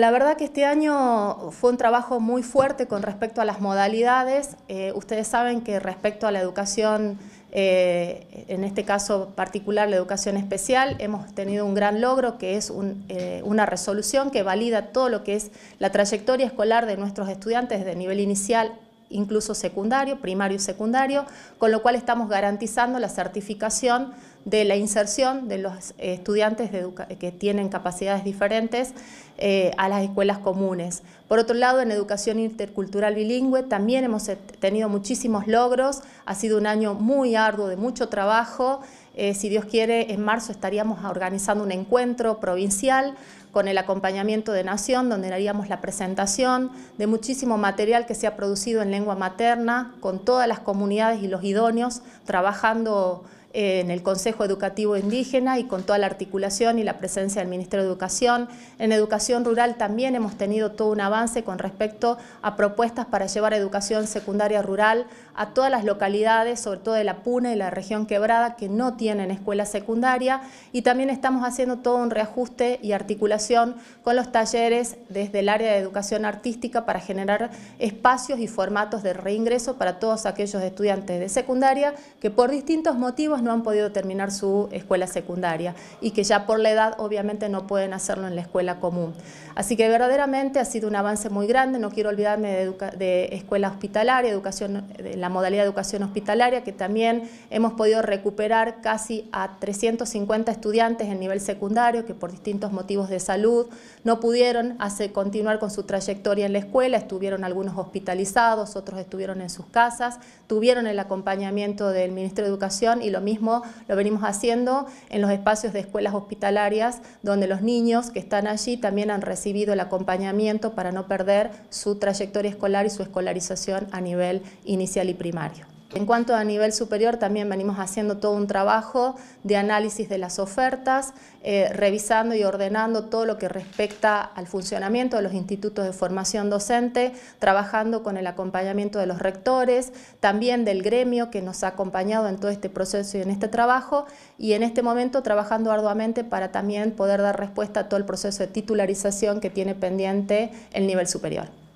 La verdad que este año fue un trabajo muy fuerte con respecto a las modalidades. Eh, ustedes saben que respecto a la educación, eh, en este caso particular la educación especial, hemos tenido un gran logro que es eh, una resolución que valida todo lo que es la trayectoria escolar de nuestros estudiantes de nivel inicial incluso secundario, primario y secundario, con lo cual estamos garantizando la certificación de la inserción de los eh, estudiantes que tienen capacidades diferentes eh, a las escuelas comunes. Por otro lado, en educación intercultural bilingüe también hemos eh, tenido muchísimos logros, ha sido un año muy arduo de mucho trabajo, eh, si Dios quiere, en marzo estaríamos organizando un encuentro provincial con el acompañamiento de Nación, donde haríamos la presentación de muchísimo material que se ha producido en lengua materna, con todas las comunidades y los idóneos, trabajando eh, en el Consejo Educativo Indígena y con toda la articulación y la presencia del Ministerio de Educación. En Educación Rural también hemos tenido todo un avance con respecto a propuestas para llevar educación secundaria rural a todas las localidades, sobre todo de la Puna y la región quebrada, que no tienen escuela secundaria. Y también estamos haciendo todo un reajuste y articulación con los talleres desde el área de educación artística para generar espacios y formatos de reingreso para todos aquellos estudiantes de secundaria que por distintos motivos no han podido terminar su escuela secundaria y que ya por la edad obviamente no pueden hacerlo en la escuela común. Así que verdaderamente ha sido un avance muy grande, no quiero olvidarme de, escuela hospitalaria, educación, la modalidad de educación hospitalaria, que también hemos podido recuperar casi a 350 estudiantes en nivel secundario que por distintos motivos de salud no pudieron hacer, continuar con su trayectoria en la escuela, estuvieron algunos hospitalizados, otros estuvieron en sus casas, tuvieron el acompañamiento del Ministro de Educación y lo mismo mismo lo venimos haciendo en los espacios de escuelas hospitalarias, donde los niños que están allí también han recibido el acompañamiento para no perder su trayectoria escolar y su escolarización a nivel inicial y primario. En cuanto a nivel superior, también venimos haciendo todo un trabajo de análisis de las ofertas, eh, revisando y ordenando todo lo que respecta al funcionamiento de los institutos de formación docente, trabajando con el acompañamiento de los rectores, también del gremio que nos ha acompañado en todo este proceso y en este trabajo, y en este momento trabajando arduamente para también poder dar respuesta a todo el proceso de titularización que tiene pendiente el nivel superior.